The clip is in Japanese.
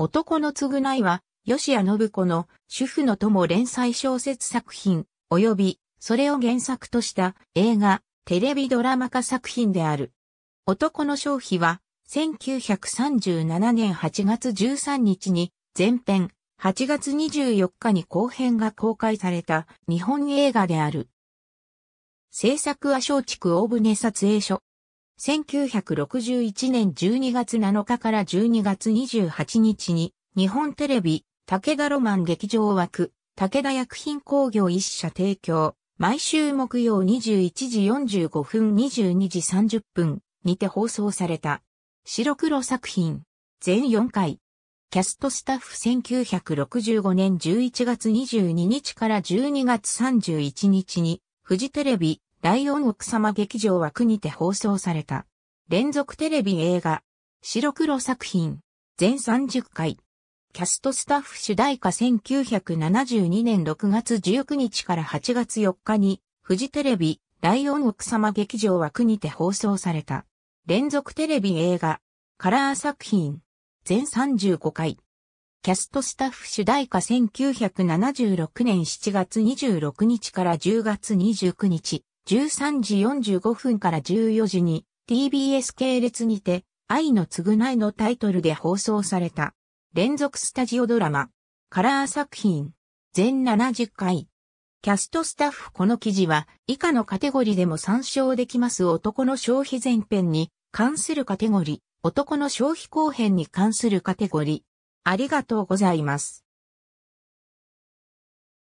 男の償いは、吉谷信子の主婦の友連載小説作品、及び、それを原作とした映画、テレビドラマ化作品である。男の消費は、1937年8月13日に前編、8月24日に後編が公開された日本映画である。制作は松竹大船撮影所、1961年12月7日から12月28日に、日本テレビ、武田ロマン劇場枠、武田薬品工業一社提供、毎週木曜21時45分22時30分にて放送された、白黒作品、全4回。キャストスタッフ1965年11月22日から12月31日に、フジテレビ、ライオン奥様劇場枠にて放送された。連続テレビ映画、白黒作品、全30回。キャストスタッフ主題歌1972年6月19日から8月4日に、フジテレビ、ライオン奥様劇場枠にて放送された。連続テレビ映画、カラー作品、全35回。キャストスタッフ主題歌1976年7月26日から10月29日、13時45分から14時に TBS 系列にて愛の償いのタイトルで放送された連続スタジオドラマカラー作品全70回キャストスタッフこの記事は以下のカテゴリーでも参照できます男の消費前編に関するカテゴリー男の消費後編に関するカテゴリーありがとうございます。